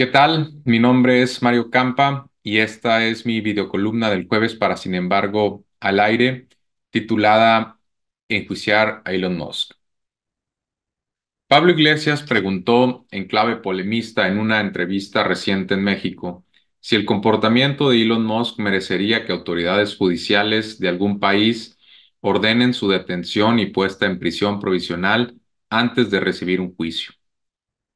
¿Qué tal? Mi nombre es Mario Campa y esta es mi videocolumna del jueves para Sin embargo al aire, titulada Enjuiciar a Elon Musk. Pablo Iglesias preguntó en clave polemista en una entrevista reciente en México si el comportamiento de Elon Musk merecería que autoridades judiciales de algún país ordenen su detención y puesta en prisión provisional antes de recibir un juicio.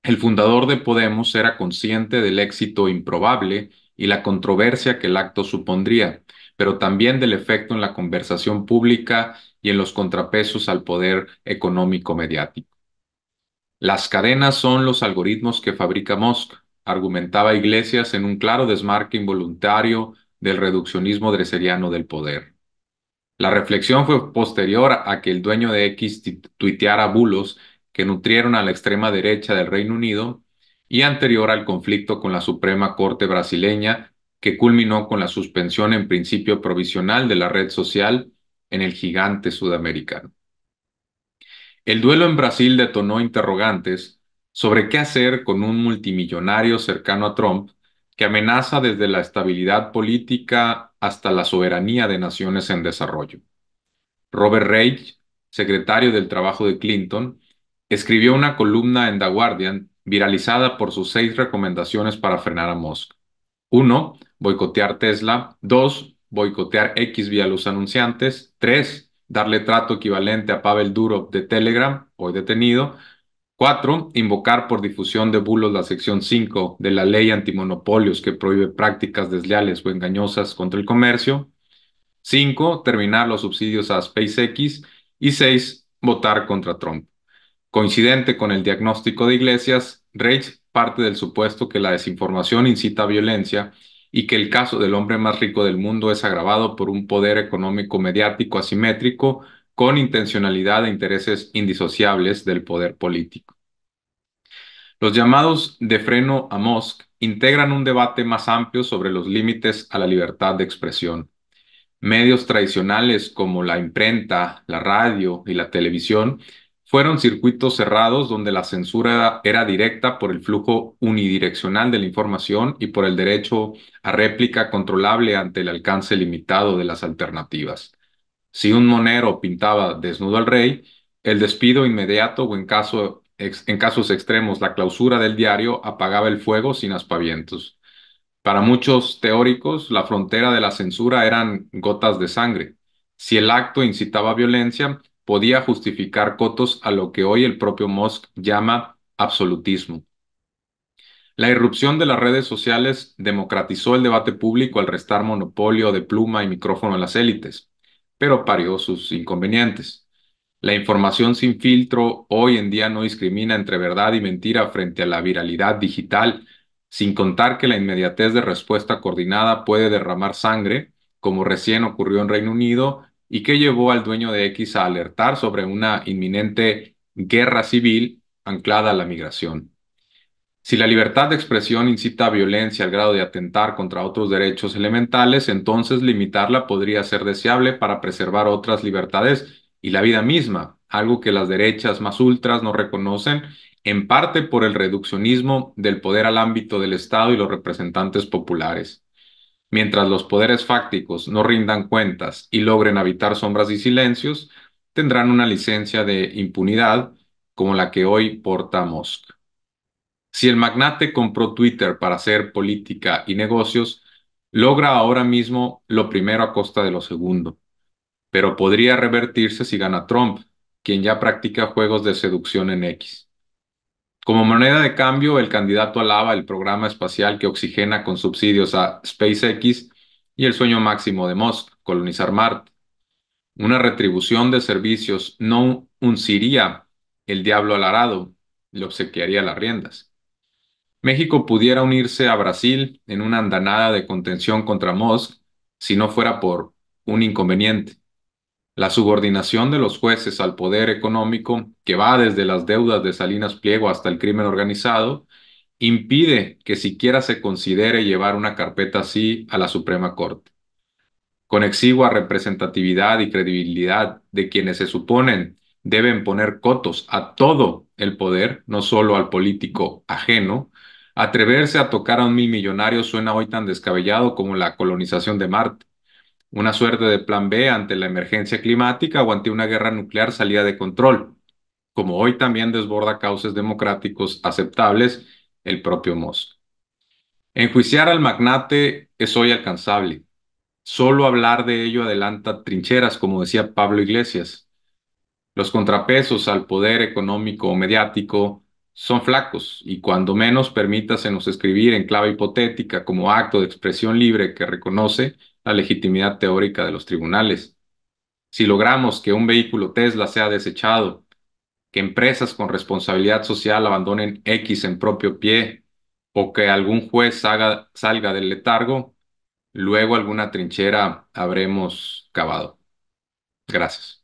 El fundador de Podemos era consciente del éxito improbable y la controversia que el acto supondría, pero también del efecto en la conversación pública y en los contrapesos al poder económico mediático. Las cadenas son los algoritmos que fabrica Musk, argumentaba Iglesias en un claro desmarque involuntario del reduccionismo dreseriano del poder. La reflexión fue posterior a que el dueño de X tuiteara bulos que nutrieron a la extrema derecha del Reino Unido y anterior al conflicto con la Suprema Corte brasileña, que culminó con la suspensión en principio provisional de la red social en el gigante sudamericano. El duelo en Brasil detonó interrogantes sobre qué hacer con un multimillonario cercano a Trump que amenaza desde la estabilidad política hasta la soberanía de naciones en desarrollo. Robert Reich, secretario del Trabajo de Clinton, Escribió una columna en The Guardian, viralizada por sus seis recomendaciones para frenar a Musk. 1. Boicotear Tesla. 2. Boicotear X vía los anunciantes. 3. Darle trato equivalente a Pavel Durov de Telegram, hoy detenido. 4. Invocar por difusión de bulos la sección 5 de la ley antimonopolios que prohíbe prácticas desleales o engañosas contra el comercio. 5. Terminar los subsidios a SpaceX. Y 6. Votar contra Trump. Coincidente con el diagnóstico de Iglesias, Reich parte del supuesto que la desinformación incita a violencia y que el caso del hombre más rico del mundo es agravado por un poder económico mediático asimétrico con intencionalidad e intereses indisociables del poder político. Los llamados de freno a Mosk integran un debate más amplio sobre los límites a la libertad de expresión. Medios tradicionales como la imprenta, la radio y la televisión fueron circuitos cerrados donde la censura era directa por el flujo unidireccional de la información y por el derecho a réplica controlable ante el alcance limitado de las alternativas. Si un monero pintaba desnudo al rey, el despido inmediato o en, caso, en casos extremos la clausura del diario apagaba el fuego sin aspavientos. Para muchos teóricos, la frontera de la censura eran gotas de sangre. Si el acto incitaba violencia, podía justificar cotos a lo que hoy el propio Musk llama absolutismo. La irrupción de las redes sociales democratizó el debate público al restar monopolio de pluma y micrófono a las élites, pero parió sus inconvenientes. La información sin filtro hoy en día no discrimina entre verdad y mentira frente a la viralidad digital, sin contar que la inmediatez de respuesta coordinada puede derramar sangre, como recién ocurrió en Reino Unido y que llevó al dueño de X a alertar sobre una inminente guerra civil anclada a la migración. Si la libertad de expresión incita a violencia al grado de atentar contra otros derechos elementales, entonces limitarla podría ser deseable para preservar otras libertades y la vida misma, algo que las derechas más ultras no reconocen, en parte por el reduccionismo del poder al ámbito del Estado y los representantes populares. Mientras los poderes fácticos no rindan cuentas y logren habitar sombras y silencios, tendrán una licencia de impunidad como la que hoy porta Musk. Si el magnate compró Twitter para hacer política y negocios, logra ahora mismo lo primero a costa de lo segundo, pero podría revertirse si gana Trump, quien ya practica juegos de seducción en X. Como moneda de cambio, el candidato alaba el programa espacial que oxigena con subsidios a SpaceX y el sueño máximo de Musk, colonizar Marte. Una retribución de servicios no unciría el diablo al arado, le obsequiaría las riendas. México pudiera unirse a Brasil en una andanada de contención contra Musk si no fuera por un inconveniente. La subordinación de los jueces al poder económico, que va desde las deudas de Salinas Pliego hasta el crimen organizado, impide que siquiera se considere llevar una carpeta así a la Suprema Corte. Con exigua representatividad y credibilidad de quienes se suponen deben poner cotos a todo el poder, no solo al político ajeno, atreverse a tocar a un mil millonario suena hoy tan descabellado como la colonización de Marte una suerte de plan B ante la emergencia climática o ante una guerra nuclear salida de control, como hoy también desborda cauces democráticos aceptables el propio Mosk. Enjuiciar al magnate es hoy alcanzable. Solo hablar de ello adelanta trincheras, como decía Pablo Iglesias. Los contrapesos al poder económico o mediático son flacos y cuando menos permítasenos escribir en clave hipotética como acto de expresión libre que reconoce la legitimidad teórica de los tribunales. Si logramos que un vehículo Tesla sea desechado, que empresas con responsabilidad social abandonen X en propio pie o que algún juez haga, salga del letargo, luego alguna trinchera habremos cavado. Gracias.